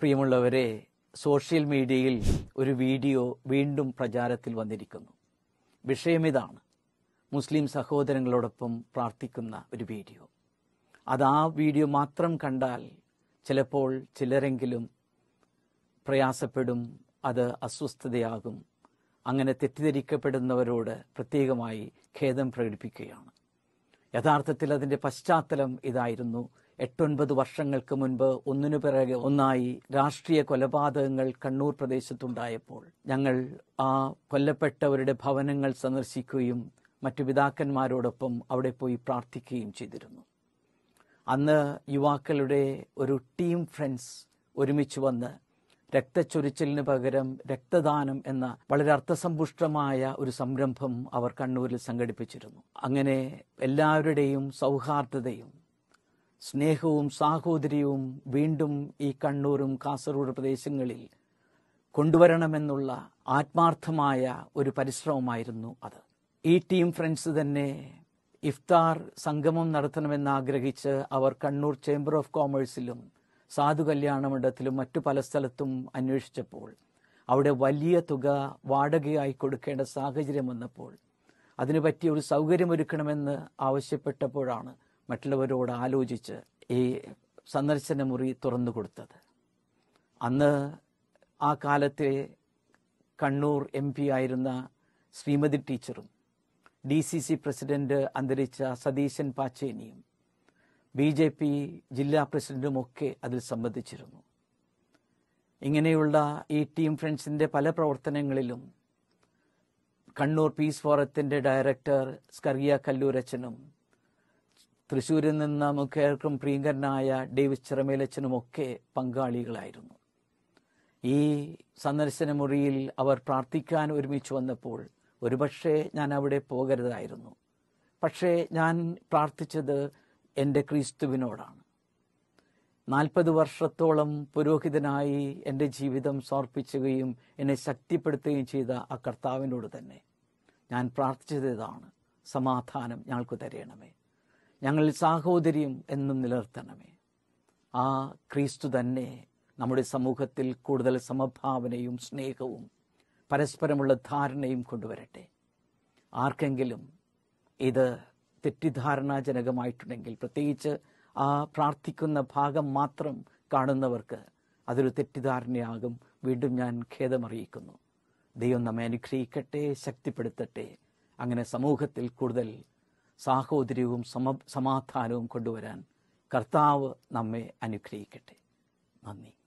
പ്രിയമുള്ളവരെ സോഷ്യൽ മീഡിയയിൽ ഒരു വീഡിയോ വീണ്ടും പ്രചാരത്തിൽ വന്നിരിക്കുന്നു വിഷയം ഇതാണ് മുസ്ലിം സഹോദരങ്ങളോടൊപ്പം പ്രാർത്ഥിക്കുന്ന ഒരു വീഡിയോ അത് ആ വീഡിയോ മാത്രം കണ്ടാൽ ചിലപ്പോൾ ചിലരെങ്കിലും പ്രയാസപ്പെടും അത് അസ്വസ്ഥതയാകും അങ്ങനെ തെറ്റിദ്ധരിക്കപ്പെടുന്നവരോട് പ്രത്യേകമായി ഖേദം പ്രകടിപ്പിക്കുകയാണ് യഥാർത്ഥത്തിൽ അതിൻ്റെ പശ്ചാത്തലം ഇതായിരുന്നു എട്ടൊൻപത് വർഷങ്ങൾക്ക് മുൻപ് ഒന്നിനു പിറകെ ഒന്നായി രാഷ്ട്രീയ കൊലപാതകങ്ങൾ കണ്ണൂർ പ്രദേശത്തുണ്ടായപ്പോൾ ഞങ്ങൾ ആ കൊല്ലപ്പെട്ടവരുടെ ഭവനങ്ങൾ സന്ദർശിക്കുകയും മറ്റു പിതാക്കന്മാരോടൊപ്പം അവിടെ പോയി പ്രാർത്ഥിക്കുകയും ചെയ്തിരുന്നു അന്ന് യുവാക്കളുടെ ഒരു ടീം ഫ്രണ്ട്സ് ഒരുമിച്ച് വന്ന് രക്തച്ചൊരിച്ചിലിന് പകരം രക്തദാനം എന്ന വളരെ അർത്ഥസമ്പുഷ്ടമായ ഒരു സംരംഭം അവർ കണ്ണൂരിൽ സംഘടിപ്പിച്ചിരുന്നു അങ്ങനെ എല്ലാവരുടെയും സൗഹാർദ്ദതയും സ്നേഹവും സാഹോദര്യവും വീണ്ടും ഈ കണ്ണൂരും കാസർഗോഡ് പ്രദേശങ്ങളിൽ കൊണ്ടുവരണമെന്നുള്ള ആത്മാർത്ഥമായ ഒരു പരിശ്രമമായിരുന്നു അത് ഈ ടീം ഫ്രണ്ട്സ് തന്നെ ഇഫ്താർ സംഗമം നടത്തണമെന്ന് ആഗ്രഹിച്ച് അവർ കണ്ണൂർ ചേംബർ ഓഫ് കോമേഴ്സിലും സാധു കല്യാണ മണ്ഡലത്തിലും മറ്റു പല സ്ഥലത്തും അന്വേഷിച്ചപ്പോൾ അവിടെ വലിയ തുക വാടകയായി കൊടുക്കേണ്ട സാഹചര്യം വന്നപ്പോൾ അതിനുപറ്റിയ ഒരു സൗകര്യമൊരുക്കണമെന്ന് ആവശ്യപ്പെട്ടപ്പോഴാണ് മറ്റുള്ളവരോട് ആലോചിച്ച് ഈ സന്ദർശന മുറി തുറന്നു കൊടുത്തത് അന്ന് ആ കാലത്തെ കണ്ണൂർ എം പി ആയിരുന്ന ശ്രീമതി ടീച്ചറും ഡി സി സി പ്രസിഡന്റ് അന്തരിച്ച സതീശൻ പാച്ചേനിയും ബി ജെ പി ജില്ലാ ഒക്കെ അതിൽ സംബന്ധിച്ചിരുന്നു ഇങ്ങനെയുള്ള ഈ ടീം ഫ്രണ്ട്സിന്റെ പല പ്രവർത്തനങ്ങളിലും കണ്ണൂർ പീസ് ഫോറത്തിന്റെ ഡയറക്ടർ സ്കറിയ കല്ലൂരച്ചനും തൃശ്ശൂരിൽ നിന്ന് നമുക്കേർക്കും പ്രിയങ്കരനായ ഡേവിസ് ചിറമേലച്ചനുമൊക്കെ പങ്കാളികളായിരുന്നു ഈ സന്ദർശന മുറിയിൽ അവർ പ്രാർത്ഥിക്കാൻ ഒരുമിച്ച് വന്നപ്പോൾ ഒരുപക്ഷെ ഞാൻ അവിടെ പോകരുതായിരുന്നു പക്ഷേ ഞാൻ പ്രാർത്ഥിച്ചത് എൻ്റെ ക്രിസ്തുവിനോടാണ് നാൽപ്പത് വർഷത്തോളം പുരോഹിതനായി എൻ്റെ ജീവിതം സമർപ്പിച്ചുകയും എന്നെ ശക്തിപ്പെടുത്തുകയും ചെയ്ത ആ കർത്താവിനോട് തന്നെ ഞാൻ പ്രാർത്ഥിച്ചത് ഇതാണ് സമാധാനം ഞങ്ങൾക്ക് തരയണമേ ഞങ്ങളിൽ സാഹോദര്യം എന്നും നിലനിർത്തണമേ ആ ക്രിസ്തു തന്നെ നമ്മുടെ സമൂഹത്തിൽ കൂടുതൽ സമഭാവനയും സ്നേഹവും പരസ്പരമുള്ള ധാരണയും കൊണ്ടുവരട്ടെ ആർക്കെങ്കിലും ഇത് തെറ്റിദ്ധാരണാജനകമായിട്ടുണ്ടെങ്കിൽ പ്രത്യേകിച്ച് ആ പ്രാർത്ഥിക്കുന്ന ഭാഗം മാത്രം കാണുന്നവർക്ക് അതൊരു തെറ്റിദ്ധാരണയാകും വീണ്ടും ഞാൻ ഖേദമറിയിക്കുന്നു ദൈവം നമ്മെ അനുഗ്രഹിക്കട്ടെ ശക്തിപ്പെടുത്തട്ടെ അങ്ങനെ സമൂഹത്തിൽ കൂടുതൽ സാഹോദര്യവും സമ സമാധാനവും കൊണ്ടുവരാൻ കർത്താവ് നമ്മെ അനുഗ്രഹിക്കട്ടെ നന്ദി